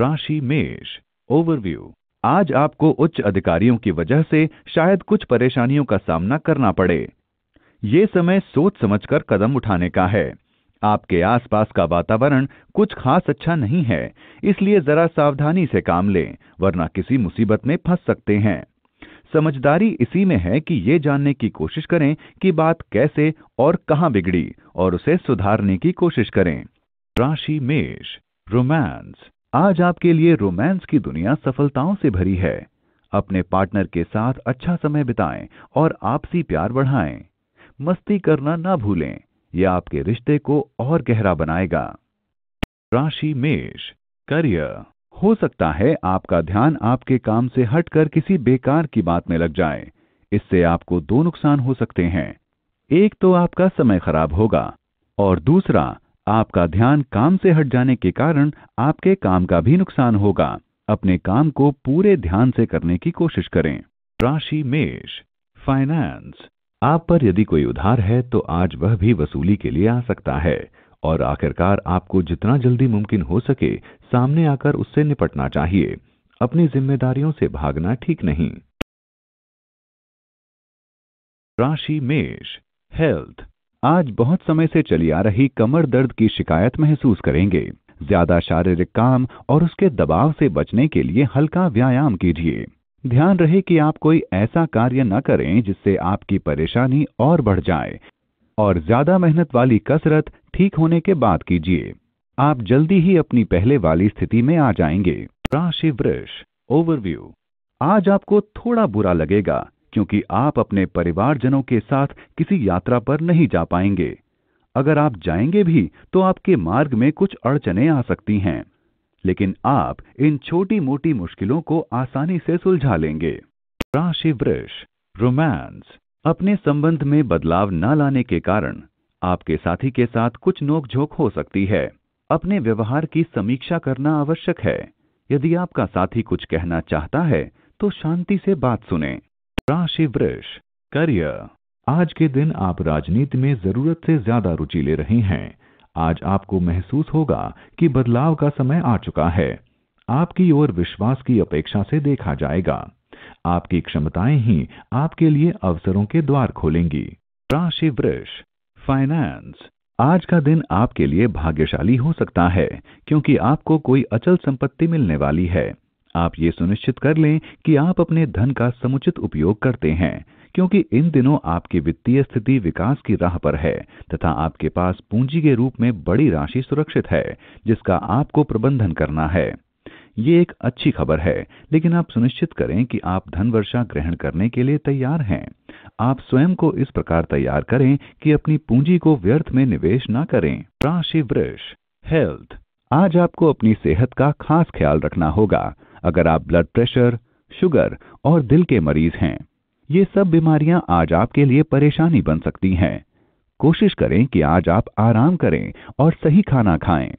राशि मेष ओवरव्यू आज आपको उच्च अधिकारियों की वजह से शायद कुछ परेशानियों का सामना करना पड़े ये समय सोच समझकर कदम उठाने का है आपके आसपास का वातावरण कुछ खास अच्छा नहीं है इसलिए जरा सावधानी से काम लें वरना किसी मुसीबत में फंस सकते हैं समझदारी इसी में है कि ये जानने की कोशिश करें कि बात कैसे और कहां बिगड़ी और उसे सुधारने की कोशिश करें राशि मेष रोमांस आज आपके लिए रोमांस की दुनिया सफलताओं से भरी है अपने पार्टनर के साथ अच्छा समय बिताएं और आपसी प्यार बढ़ाएं मस्ती करना ना भूलें यह आपके रिश्ते को और गहरा बनाएगा राशि मेष करियर हो सकता है आपका ध्यान आपके काम से हटकर किसी बेकार की बात में लग जाए इससे आपको दो नुकसान हो सकते हैं एक तो आपका समय खराब होगा और दूसरा आपका ध्यान काम से हट जाने के कारण आपके काम का भी नुकसान होगा अपने काम को पूरे ध्यान से करने की कोशिश करें राशि मेष फाइनेंस आप पर यदि कोई उधार है तो आज वह भी वसूली के लिए आ सकता है और आखिरकार आपको जितना जल्दी मुमकिन हो सके सामने आकर उससे निपटना चाहिए अपनी जिम्मेदारियों से भागना ठीक नहीं राशि मेष हेल्थ आज बहुत समय से चली आ रही कमर दर्द की शिकायत महसूस करेंगे ज्यादा शारीरिक काम और उसके दबाव से बचने के लिए हल्का व्यायाम कीजिए ध्यान रहे कि आप कोई ऐसा कार्य न करें जिससे आपकी परेशानी और बढ़ जाए और ज्यादा मेहनत वाली कसरत ठीक होने के बाद कीजिए आप जल्दी ही अपनी पहले वाली स्थिति में आ जाएंगे राशि वृक्ष ओवरव्यू आज आपको थोड़ा बुरा लगेगा क्योंकि आप अपने परिवारजनों के साथ किसी यात्रा पर नहीं जा पाएंगे अगर आप जाएंगे भी तो आपके मार्ग में कुछ अड़चने आ सकती हैं लेकिन आप इन छोटी मोटी मुश्किलों को आसानी से सुलझा लेंगे राशि वृक्ष रोमांस अपने संबंध में बदलाव न लाने के कारण आपके साथी के साथ कुछ नोकझोंक हो सकती है अपने व्यवहार की समीक्षा करना आवश्यक है यदि आपका साथी कुछ कहना चाहता है तो शांति से बात सुने राशि वृष करियर आज के दिन आप राजनीति में जरूरत से ज्यादा रुचि ले रहे हैं आज आपको महसूस होगा कि बदलाव का समय आ चुका है आपकी ओर विश्वास की अपेक्षा से देखा जाएगा आपकी क्षमताएं ही आपके लिए अवसरों के द्वार खोलेंगी राशि वृष फाइनेंस आज का दिन आपके लिए भाग्यशाली हो सकता है क्योंकि आपको कोई अचल संपत्ति मिलने वाली है आप ये सुनिश्चित कर लें कि आप अपने धन का समुचित उपयोग करते हैं क्योंकि इन दिनों आपकी वित्तीय स्थिति विकास की राह पर है तथा आपके पास पूंजी के रूप में बड़ी राशि सुरक्षित है जिसका आपको प्रबंधन करना है ये एक अच्छी खबर है लेकिन आप सुनिश्चित करें कि आप धन वर्षा ग्रहण करने के लिए तैयार हैं आप स्वयं को इस प्रकार तैयार करें कि अपनी पूंजी को व्यर्थ में निवेश ना करें राशि वृक्ष हेल्थ आज आपको अपनी सेहत का खास ख्याल रखना होगा अगर आप ब्लड प्रेशर शुगर और दिल के मरीज हैं ये सब बीमारियां आज आपके लिए परेशानी बन सकती हैं कोशिश करें कि आज आप आराम करें और सही खाना खाएं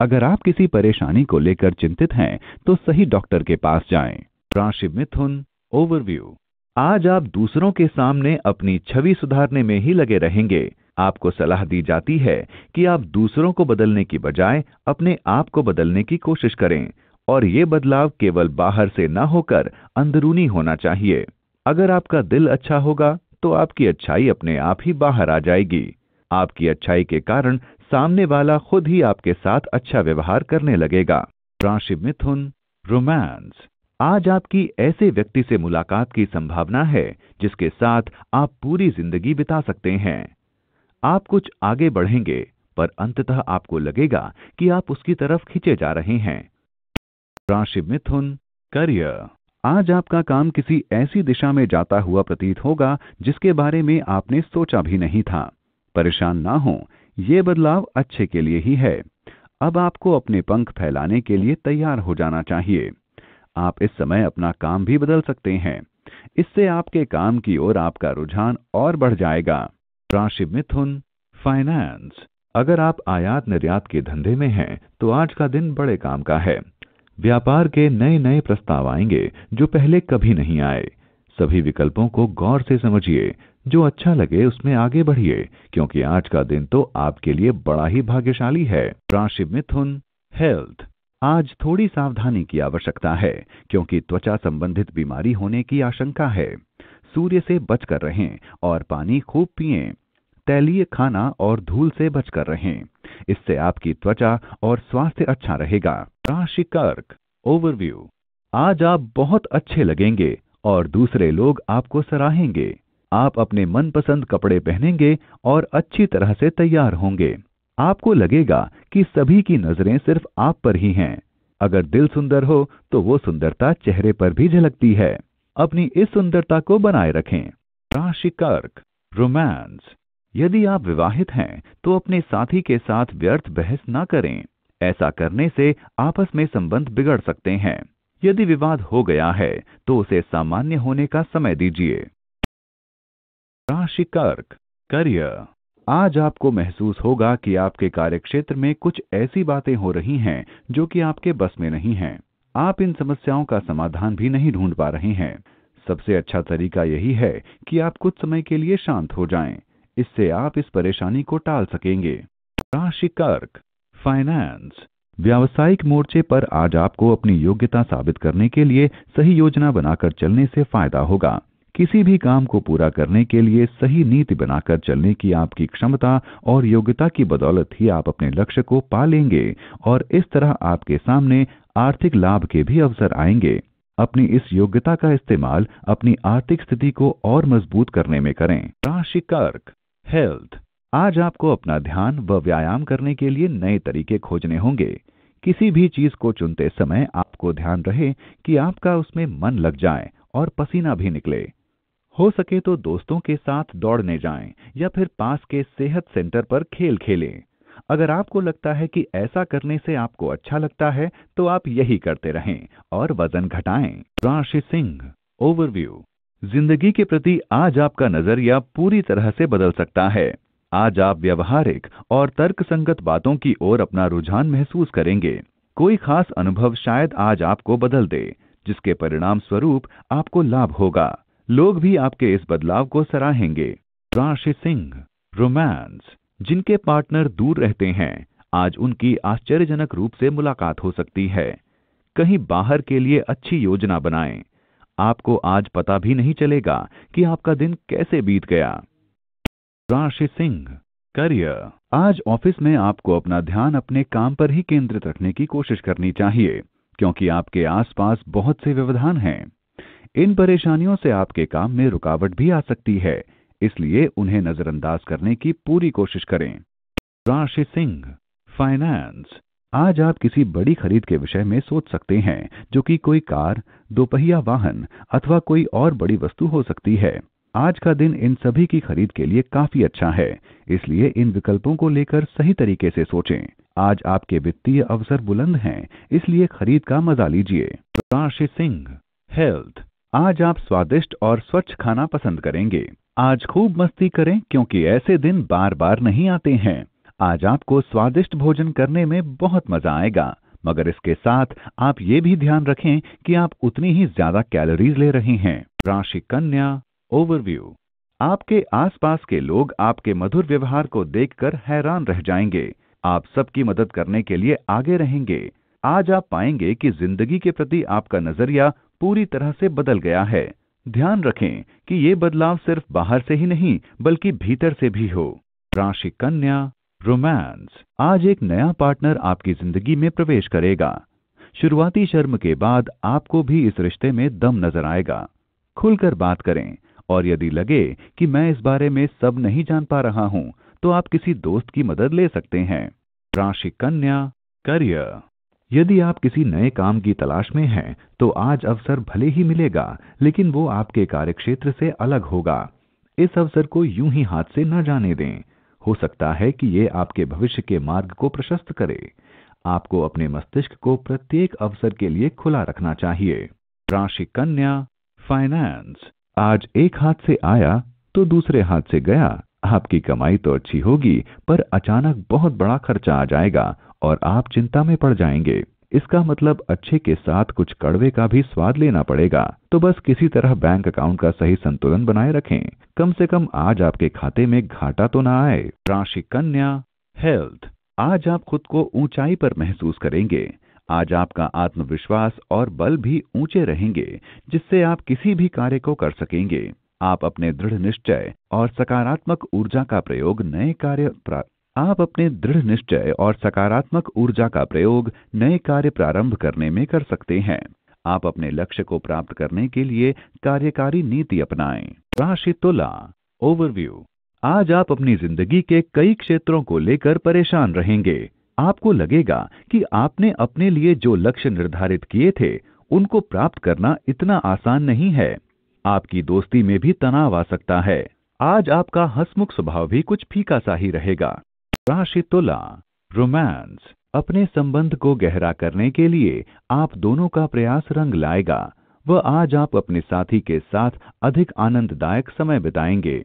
अगर आप किसी परेशानी को लेकर चिंतित हैं तो सही डॉक्टर के पास जाएं। राशि मिथुन ओवरव्यू आज आप दूसरों के सामने अपनी छवि सुधारने में ही लगे रहेंगे आपको सलाह दी जाती है कि आप दूसरों को बदलने की बजाय अपने आप को बदलने की कोशिश करें और ये बदलाव केवल बाहर से न होकर अंदरूनी होना चाहिए अगर आपका दिल अच्छा होगा तो आपकी अच्छाई अपने आप ही बाहर आ जाएगी आपकी अच्छाई के कारण सामने वाला खुद ही आपके साथ अच्छा व्यवहार करने लगेगा राशि मिथुन रोमांस आज आपकी ऐसे व्यक्ति से मुलाकात की संभावना है जिसके साथ आप पूरी जिंदगी बिता सकते हैं आप कुछ आगे बढ़ेंगे पर अंततः आपको लगेगा कि आप उसकी तरफ खींचे जा रहे हैं राशि मिथुन करियर आज आपका काम किसी ऐसी दिशा में जाता हुआ प्रतीत होगा जिसके बारे में आपने सोचा भी नहीं था परेशान ना हो ये बदलाव अच्छे के लिए ही है अब आपको अपने पंख फैलाने के लिए तैयार हो जाना चाहिए आप इस समय अपना काम भी बदल सकते हैं इससे आपके काम की ओर आपका रुझान और बढ़ जाएगा राशि मिथुन फाइनेंस अगर आप आयात निर्यात के धंधे में हैं तो आज का दिन बड़े काम का है व्यापार के नए नए प्रस्ताव आएंगे जो पहले कभी नहीं आए सभी विकल्पों को गौर से समझिए जो अच्छा लगे उसमें आगे बढ़िए क्योंकि आज का दिन तो आपके लिए बड़ा ही भाग्यशाली है राशि मिथुन हेल्थ आज थोड़ी सावधानी की आवश्यकता है क्योंकि त्वचा संबंधित बीमारी होने की आशंका है सूर्य से बचकर रहें और पानी खूब पिएं। तैलीय खाना और धूल से बचकर रहें इससे आपकी त्वचा और स्वास्थ्य अच्छा रहेगा राशि कर्क ओवरव्यू आज आप बहुत अच्छे लगेंगे और दूसरे लोग आपको सराहेंगे आप अपने मनपसंद कपड़े पहनेंगे और अच्छी तरह से तैयार होंगे आपको लगेगा कि सभी की नजरें सिर्फ आप पर ही हैं अगर दिल सुंदर हो तो वो सुंदरता चेहरे पर भी झलकती है अपनी इस सुंदरता को बनाए रखें राशि कर्क रोमांस यदि आप विवाहित हैं तो अपने साथी के साथ व्यर्थ बहस न करें ऐसा करने से आपस में संबंध बिगड़ सकते हैं यदि विवाद हो गया है तो उसे सामान्य होने का समय दीजिए राशि कर्क करियर आज आपको महसूस होगा कि आपके कार्यक्षेत्र में कुछ ऐसी बातें हो रही हैं जो कि आपके बस में नहीं हैं। आप इन समस्याओं का समाधान भी नहीं ढूंढ पा रहे हैं सबसे अच्छा तरीका यही है कि आप कुछ समय के लिए शांत हो जाएं इससे आप इस परेशानी को टाल सकेंगे राशि कर्क फाइनेंस व्यावसायिक मोर्चे पर आज आपको अपनी योग्यता साबित करने के लिए सही योजना बनाकर चलने से फायदा होगा किसी भी काम को पूरा करने के लिए सही नीति बनाकर चलने की आपकी क्षमता और योग्यता की बदौलत ही आप अपने लक्ष्य को पा लेंगे और इस तरह आपके सामने आर्थिक लाभ के भी अवसर आएंगे अपनी इस योग्यता का इस्तेमाल अपनी आर्थिक स्थिति को और मजबूत करने में करें राशि कर्क हेल्थ आज आपको अपना ध्यान व व्यायाम करने के लिए नए तरीके खोजने होंगे किसी भी चीज को चुनते समय आपको ध्यान रहे कि आपका उसमें मन लग जाए और पसीना भी निकले हो सके तो दोस्तों के साथ दौड़ने जाएं या फिर पास के सेहत सेंटर पर खेल खेलें अगर आपको लगता है कि ऐसा करने से आपको अच्छा लगता है तो आप यही करते रहें और वजन घटाएं राशि सिंह ओवरव्यू जिंदगी के प्रति आज आपका नजरिया पूरी तरह से बदल सकता है आज आप व्यवहारिक और तर्कसंगत बातों की ओर अपना रुझान महसूस करेंगे कोई खास अनुभव शायद आज आपको बदल दे जिसके परिणाम स्वरूप आपको लाभ होगा लोग भी आपके इस बदलाव को सराहेंगे राशि सिंह रोमांस जिनके पार्टनर दूर रहते हैं आज उनकी आश्चर्यजनक रूप से मुलाकात हो सकती है कहीं बाहर के लिए अच्छी योजना बनाएं आपको आज पता भी नहीं चलेगा कि आपका दिन कैसे बीत गया राशि सिंह करियर आज ऑफिस में आपको अपना ध्यान अपने काम पर ही केंद्रित रखने की कोशिश करनी चाहिए क्योंकि आपके आसपास बहुत से व्यवधान हैं इन परेशानियों से आपके काम में रुकावट भी आ सकती है इसलिए उन्हें नजरअंदाज करने की पूरी कोशिश करें राशि सिंह फाइनेंस आज आप किसी बड़ी खरीद के विषय में सोच सकते हैं जो कि कोई कार दोपहिया वाहन अथवा कोई और बड़ी वस्तु हो सकती है आज का दिन इन सभी की खरीद के लिए काफी अच्छा है इसलिए इन विकल्पों को लेकर सही तरीके से सोचें आज आपके वित्तीय अवसर बुलंद हैं इसलिए खरीद का मजा लीजिए राशि सिंह हेल्थ आज आप स्वादिष्ट और स्वच्छ खाना पसंद करेंगे आज खूब मस्ती करें क्योंकि ऐसे दिन बार बार नहीं आते हैं आज आपको स्वादिष्ट भोजन करने में बहुत मजा आएगा मगर इसके साथ आप ये भी ध्यान रखें कि आप उतनी ही ज्यादा कैलोरीज ले रहे हैं राशि कन्या ओवरव्यू आपके आसपास के लोग आपके मधुर व्यवहार को देखकर हैरान रह जाएंगे आप सबकी मदद करने के लिए आगे रहेंगे आज आप पाएंगे कि जिंदगी के प्रति आपका नजरिया पूरी तरह से बदल गया है ध्यान रखें कि ये बदलाव सिर्फ बाहर से ही नहीं बल्कि भीतर से भी हो राशि कन्या रोमांस आज एक नया पार्टनर आपकी जिंदगी में प्रवेश करेगा शुरुआती शर्म के बाद आपको भी इस रिश्ते में दम नजर आएगा खुलकर बात करें और यदि लगे कि मैं इस बारे में सब नहीं जान पा रहा हूं तो आप किसी दोस्त की मदद ले सकते हैं राशि कन्या करियर यदि आप किसी नए काम की तलाश में हैं तो आज अवसर भले ही मिलेगा लेकिन वो आपके कार्यक्षेत्र से अलग होगा इस अवसर को यूं ही हाथ से न जाने दें हो सकता है कि ये आपके भविष्य के मार्ग को प्रशस्त करे आपको अपने मस्तिष्क को प्रत्येक अवसर के लिए खुला रखना चाहिए राशि कन्या फाइनेंस आज एक हाथ से आया तो दूसरे हाथ से गया आपकी कमाई तो अच्छी होगी पर अचानक बहुत बड़ा खर्चा आ जाएगा और आप चिंता में पड़ जाएंगे इसका मतलब अच्छे के साथ कुछ कड़वे का भी स्वाद लेना पड़ेगा तो बस किसी तरह बैंक अकाउंट का सही संतुलन बनाए रखें कम से कम आज आपके खाते में घाटा तो ना आए राशि कन्या हेल्थ आज आप खुद को ऊंचाई पर महसूस करेंगे आज आपका आत्मविश्वास और बल भी ऊंचे रहेंगे जिससे आप किसी भी कार्य को कर सकेंगे आप अपने दृढ़ निश्चय और सकारात्मक ऊर्जा का प्रयोग नए कार्य आप अपने दृढ़ निश्चय और सकारात्मक ऊर्जा का प्रयोग नए कार्य प्रारंभ करने में कर सकते हैं आप अपने लक्ष्य को प्राप्त करने के लिए कार्यकारी नीति अपनाएं राशि तुला ओवरव्यू आज आप अपनी जिंदगी के कई क्षेत्रों को लेकर परेशान रहेंगे आपको लगेगा कि आपने अपने लिए जो लक्ष्य निर्धारित किए थे उनको प्राप्त करना इतना आसान नहीं है आपकी दोस्ती में भी तनाव आ सकता है आज आपका हसमुख स्वभाव भी कुछ फीका सा ही रहेगा राशि तुला रोमांस अपने संबंध को गहरा करने के लिए आप दोनों का प्रयास रंग लाएगा व आज आप अपने साथी के साथ अधिक आनंददायक समय बिताएंगे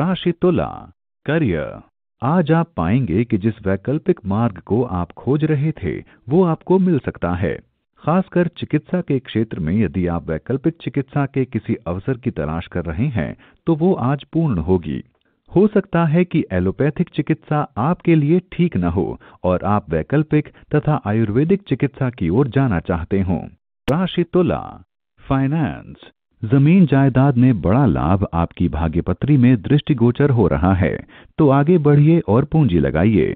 राशि तुला करियर आज आप पाएंगे कि जिस वैकल्पिक मार्ग को आप खोज रहे थे वो आपको मिल सकता है खासकर चिकित्सा के क्षेत्र में यदि आप वैकल्पिक चिकित्सा के किसी अवसर की तलाश कर रहे हैं तो वो आज पूर्ण होगी हो सकता है कि एलोपैथिक चिकित्सा आपके लिए ठीक न हो और आप वैकल्पिक तथा आयुर्वेदिक चिकित्सा की ओर जाना चाहते हों राशि तुला फाइनेंस जमीन जायदाद में बड़ा लाभ आपकी भाग्यपत्री में दृष्टिगोचर हो रहा है तो आगे बढ़िए और पूंजी लगाइए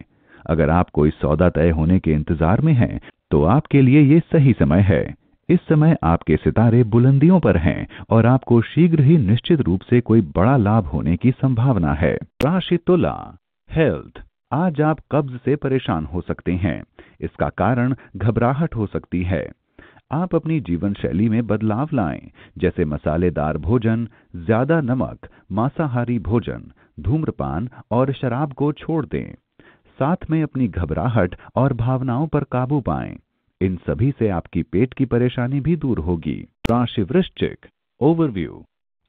अगर आप कोई सौदा तय होने के इंतजार में हैं तो आपके लिए ये सही समय है इस समय आपके सितारे बुलंदियों पर हैं और आपको शीघ्र ही निश्चित रूप से कोई बड़ा लाभ होने की संभावना है राशि तुला हेल्थ आज आप कब्ज से परेशान हो सकते हैं इसका कारण घबराहट हो सकती है आप अपनी जीवन शैली में बदलाव लाएं, जैसे मसालेदार भोजन ज्यादा नमक मांसाहारी भोजन धूम्रपान और शराब को छोड़ दें साथ में अपनी घबराहट और भावनाओं पर काबू पाएं इन सभी से आपकी पेट की परेशानी भी दूर होगी राशि वृश्चिक ओवरव्यू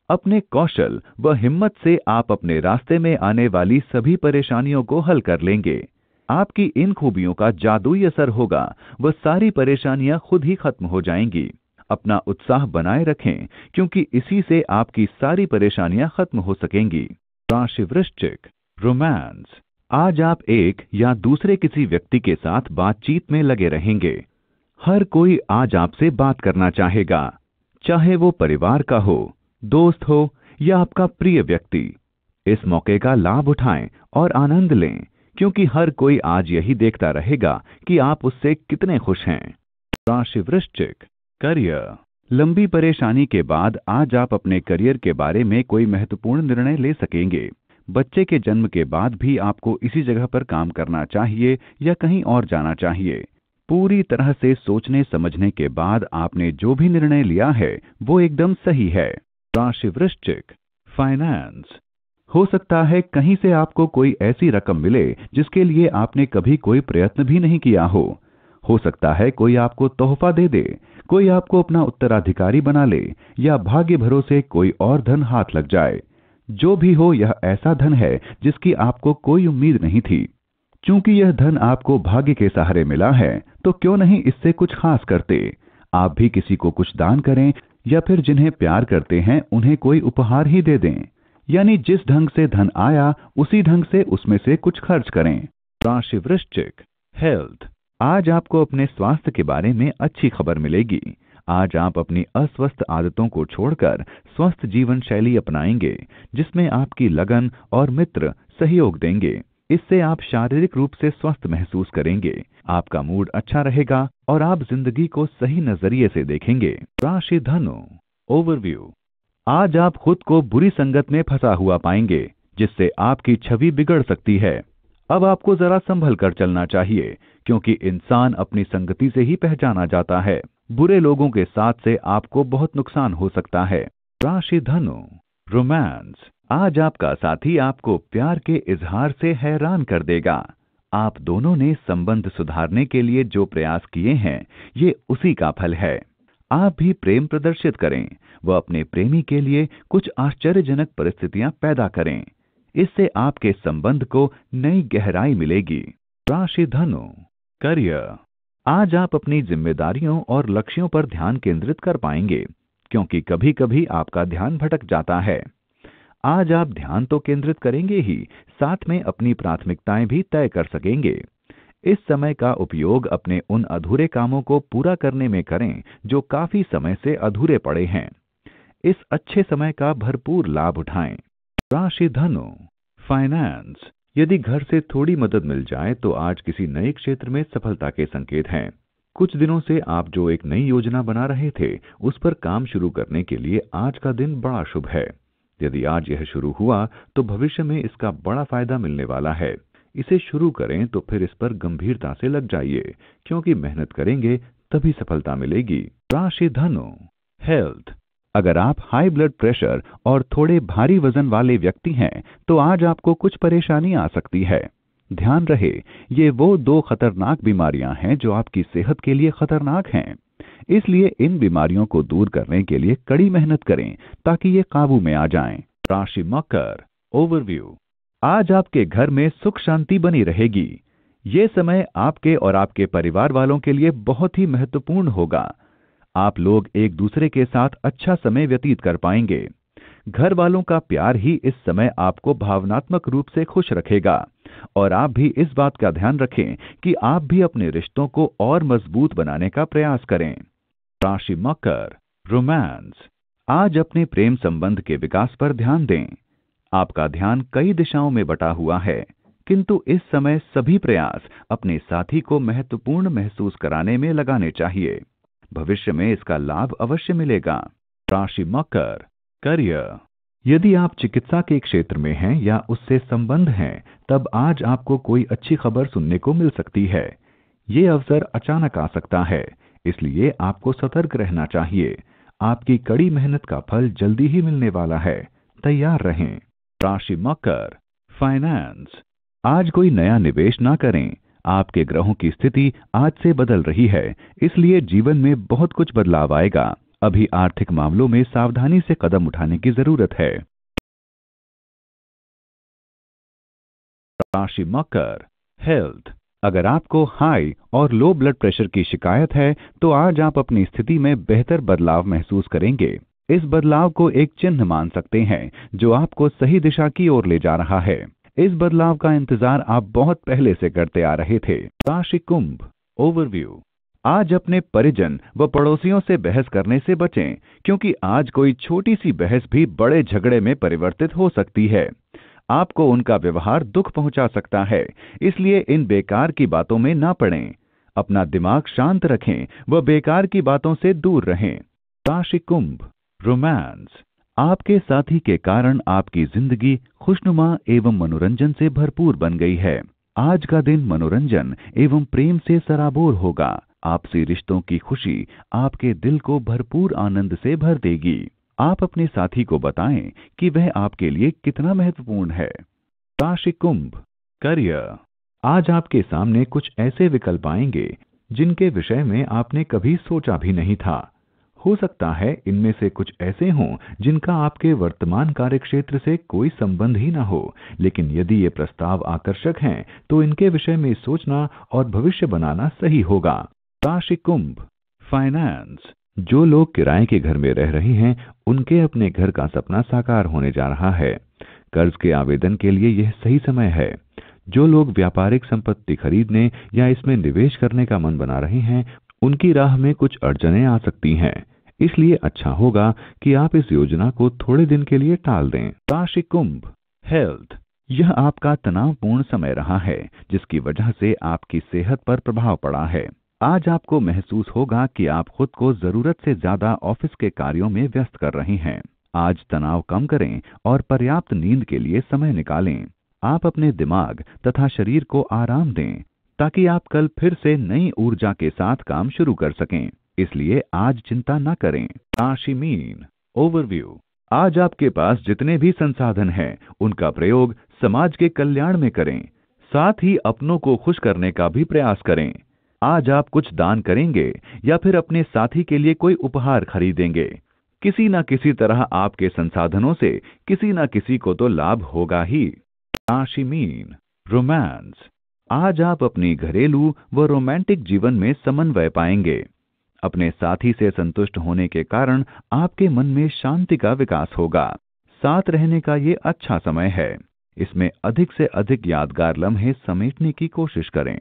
अपने कौशल व हिम्मत से आप अपने रास्ते में आने वाली सभी परेशानियों को हल कर लेंगे आपकी इन खूबियों का जादुई असर होगा व सारी परेशानियां खुद ही खत्म हो जाएंगी अपना उत्साह बनाए रखें क्योंकि इसी से आपकी सारी परेशानियां खत्म हो सकेंगी राशि वृश्चिक रोमांस आज आप एक या दूसरे किसी व्यक्ति के साथ बातचीत में लगे रहेंगे हर कोई आज आपसे बात करना चाहेगा चाहे वो परिवार का हो दोस्त हो या आपका प्रिय व्यक्ति इस मौके का लाभ उठाएं और आनंद लें क्योंकि हर कोई आज यही देखता रहेगा कि आप उससे कितने खुश हैं राशि वृश्चिक करियर लंबी परेशानी के बाद आज आप अपने करियर के बारे में कोई महत्वपूर्ण निर्णय ले सकेंगे बच्चे के जन्म के बाद भी आपको इसी जगह पर काम करना चाहिए या कहीं और जाना चाहिए पूरी तरह से सोचने समझने के बाद आपने जो भी निर्णय लिया है वो एकदम सही है राशि वृश्चिक फाइनेंस हो सकता है कहीं से आपको कोई ऐसी रकम मिले जिसके लिए आपने कभी कोई प्रयत्न भी नहीं किया हो हो सकता है कोई आपको तोहफा दे दे कोई आपको अपना उत्तराधिकारी बना ले या भाग्य भरोसे कोई और धन हाथ लग जाए जो भी हो यह ऐसा धन है जिसकी आपको कोई उम्मीद नहीं थी क्योंकि यह धन आपको भाग्य के सहारे मिला है तो क्यों नहीं इससे कुछ खास करते आप भी किसी को कुछ दान करें या फिर जिन्हें प्यार करते हैं उन्हें कोई उपहार ही दे दें यानी जिस ढंग से धन आया उसी ढंग से उसमें से कुछ खर्च करें राशि वृश्चिक हेल्थ आज आपको अपने स्वास्थ्य के बारे में अच्छी खबर मिलेगी आज आप अपनी अस्वस्थ आदतों को छोड़कर स्वस्थ जीवन शैली अपनाएंगे जिसमें आपकी लगन और मित्र सहयोग देंगे इससे आप शारीरिक रूप से स्वस्थ महसूस करेंगे आपका मूड अच्छा रहेगा और आप जिंदगी को सही नजरिए से देखेंगे राशि धनु ओवरव्यू आज आप खुद को बुरी संगत में फंसा हुआ पाएंगे जिससे आपकी छवि बिगड़ सकती है अब आपको जरा संभल कर चलना चाहिए क्योंकि इंसान अपनी संगति से ही पहचाना जाता है बुरे लोगों के साथ से आपको बहुत नुकसान हो सकता है राशि धनु रोमांस आज आपका साथी आपको प्यार के इजहार से हैरान कर देगा आप दोनों ने संबंध सुधारने के लिए जो प्रयास किए हैं ये उसी का फल है आप भी प्रेम प्रदर्शित करें व अपने प्रेमी के लिए कुछ आश्चर्यजनक परिस्थितियां पैदा करें इससे आपके संबंध को नई गहराई मिलेगी राशि धनु करियर आज आप अपनी जिम्मेदारियों और लक्ष्यों पर ध्यान केंद्रित कर पाएंगे क्योंकि कभी कभी आपका ध्यान भटक जाता है आज आप ध्यान तो केंद्रित करेंगे ही साथ में अपनी प्राथमिकताएं भी तय कर सकेंगे इस समय का उपयोग अपने उन अधूरे कामों को पूरा करने में करें जो काफी समय से अधूरे पड़े हैं इस अच्छे समय का भरपूर लाभ उठाएं राशि धनु फाइनेंस यदि घर से थोड़ी मदद मिल जाए तो आज किसी नए क्षेत्र में सफलता के संकेत हैं कुछ दिनों से आप जो एक नई योजना बना रहे थे उस पर काम शुरू करने के लिए आज का दिन बड़ा शुभ है यदि आज यह शुरू हुआ तो भविष्य में इसका बड़ा फायदा मिलने वाला है इसे शुरू करें तो फिर इस पर गंभीरता से लग जाइए क्योंकि मेहनत करेंगे तभी सफलता मिलेगी राशि धनु हेल्थ अगर आप हाई ब्लड प्रेशर और थोड़े भारी वजन वाले व्यक्ति हैं तो आज आपको कुछ परेशानी आ सकती है ध्यान रहे ये वो दो खतरनाक बीमारियां हैं जो आपकी सेहत के लिए खतरनाक हैं इसलिए इन बीमारियों को दूर करने के लिए कड़ी मेहनत करें ताकि ये काबू में आ जाएं। राशि मकर ओवरव्यू आज आपके घर में सुख शांति बनी रहेगी ये समय आपके और आपके परिवार वालों के लिए बहुत ही महत्वपूर्ण होगा आप लोग एक दूसरे के साथ अच्छा समय व्यतीत कर पाएंगे घर वालों का प्यार ही इस समय आपको भावनात्मक रूप से खुश रखेगा और आप भी इस बात का ध्यान रखें कि आप भी अपने रिश्तों को और मजबूत बनाने का प्रयास करें राशि मकर रोमांस आज अपने प्रेम संबंध के विकास पर ध्यान दें आपका ध्यान कई दिशाओं में बटा हुआ है किंतु इस समय सभी प्रयास अपने साथी को महत्वपूर्ण महसूस कराने में लगाने चाहिए भविष्य में इसका लाभ अवश्य मिलेगा राशि मकर करियर यदि आप चिकित्सा के क्षेत्र में हैं या उससे संबंध हैं तब आज आपको कोई अच्छी खबर सुनने को मिल सकती है ये अवसर अचानक आ सकता है इसलिए आपको सतर्क रहना चाहिए आपकी कड़ी मेहनत का फल जल्दी ही मिलने वाला है तैयार रहें राशि मकर फाइनेंस आज कोई नया निवेश ना करें आपके ग्रहों की स्थिति आज से बदल रही है इसलिए जीवन में बहुत कुछ बदलाव आएगा अभी आर्थिक मामलों में सावधानी से कदम उठाने की जरूरत है राशि मकर हेल्थ अगर आपको हाई और लो ब्लड प्रेशर की शिकायत है तो आज आप अपनी स्थिति में बेहतर बदलाव महसूस करेंगे इस बदलाव को एक चिन्ह मान सकते हैं जो आपको सही दिशा की ओर ले जा रहा है इस बदलाव का इंतजार आप बहुत पहले से करते आ रहे थे राशि कुंभ ओवरव्यू आज अपने परिजन व पड़ोसियों से बहस करने से बचें क्योंकि आज कोई छोटी सी बहस भी बड़े झगड़े में परिवर्तित हो सकती है आपको उनका व्यवहार दुख पहुंचा सकता है इसलिए इन बेकार की बातों में ना पड़ें अपना दिमाग शांत रखें व बेकार की बातों से दूर रहें काशी कुंभ रोमांस आपके साथी के कारण आपकी जिंदगी खुशनुमा एवं मनोरंजन से भरपूर बन गई है आज का दिन मनोरंजन एवं प्रेम से सराबोर होगा आपसी रिश्तों की खुशी आपके दिल को भरपूर आनंद से भर देगी आप अपने साथी को बताएं कि वह आपके लिए कितना महत्वपूर्ण है राशि कुंभ करियर आज आपके सामने कुछ ऐसे विकल्प आएंगे जिनके विषय में आपने कभी सोचा भी नहीं था हो सकता है इनमें से कुछ ऐसे हों जिनका आपके वर्तमान कार्यक्षेत्र से कोई संबंध ही न हो लेकिन यदि ये प्रस्ताव आकर्षक हैं तो इनके विषय में सोचना और भविष्य बनाना सही होगा ताशी कुंभ फाइनेंस जो लोग किराए के घर में रह रहे हैं उनके अपने घर का सपना साकार होने जा रहा है कर्ज के आवेदन के लिए यह सही समय है जो लोग व्यापारिक संपत्ति खरीदने या इसमें निवेश करने का मन बना रहे हैं उनकी राह में कुछ अड़चने आ सकती हैं इसलिए अच्छा होगा कि आप इस योजना को थोड़े दिन के लिए टाल दें काशी कुंभ हेल्थ यह आपका तनावपूर्ण समय रहा है जिसकी वजह से आपकी सेहत पर प्रभाव पड़ा है आज आपको महसूस होगा कि आप खुद को जरूरत से ज्यादा ऑफिस के कार्यों में व्यस्त कर रहे हैं आज तनाव कम करें और पर्याप्त नींद के लिए समय निकालें आप अपने दिमाग तथा शरीर को आराम दें ताकि आप कल फिर से नई ऊर्जा के साथ काम शुरू कर सकें इसलिए आज चिंता न करें राशि मीन ओवरव्यू आज आपके पास जितने भी संसाधन हैं उनका प्रयोग समाज के कल्याण में करें साथ ही अपनों को खुश करने का भी प्रयास करें आज आप कुछ दान करेंगे या फिर अपने साथी के लिए कोई उपहार खरीदेंगे किसी न किसी तरह आपके संसाधनों से किसी न किसी को तो लाभ होगा ही राशि मीन रोमांस आज आप अपने घरेलू व रोमांटिक जीवन में समन्वय पाएंगे अपने साथी से संतुष्ट होने के कारण आपके मन में शांति का विकास होगा साथ रहने का ये अच्छा समय है इसमें अधिक से अधिक यादगार लम्हे समेटने की कोशिश करें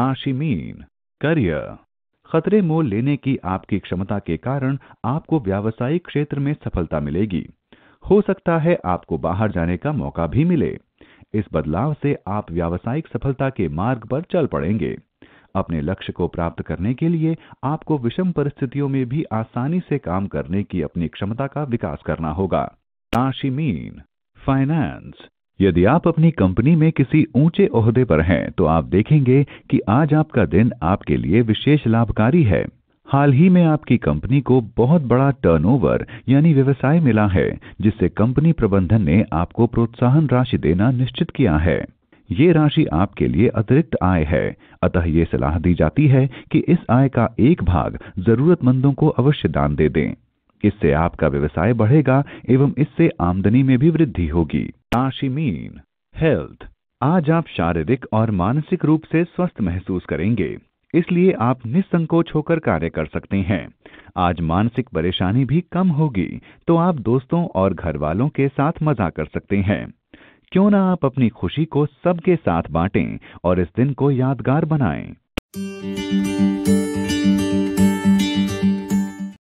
राशि मीन करियर खतरे मोल लेने की आपकी क्षमता के कारण आपको व्यावसायिक क्षेत्र में सफलता मिलेगी हो सकता है आपको बाहर जाने का मौका भी मिले इस बदलाव से आप व्यावसायिक सफलता के मार्ग पर चल पड़ेंगे अपने लक्ष्य को प्राप्त करने के लिए आपको विषम परिस्थितियों में भी आसानी से काम करने की अपनी क्षमता का विकास करना होगा राशि मीन फाइनेंस यदि आप अपनी कंपनी में किसी ऊंचे ओहदे पर हैं तो आप देखेंगे कि आज आपका दिन आपके लिए विशेष लाभकारी है हाल ही में आपकी कंपनी को बहुत बड़ा टर्नओवर यानी व्यवसाय मिला है जिससे कंपनी प्रबंधन ने आपको प्रोत्साहन राशि देना निश्चित किया है ये राशि आपके लिए अतिरिक्त आय है अतः ये सलाह दी जाती है कि इस आय का एक भाग जरूरतमंदों को अवश्य दान दे दें इससे आपका व्यवसाय बढ़ेगा एवं इससे आमदनी में भी वृद्धि होगी राशि मीन हेल्थ आज आप शारीरिक और मानसिक रूप से स्वस्थ महसूस करेंगे इसलिए आप निसंकोच होकर कार्य कर सकते हैं आज मानसिक परेशानी भी कम होगी तो आप दोस्तों और घर वालों के साथ मजा कर सकते हैं क्यों ना आप अपनी खुशी को सबके साथ बांटें और इस दिन को यादगार बनाएं।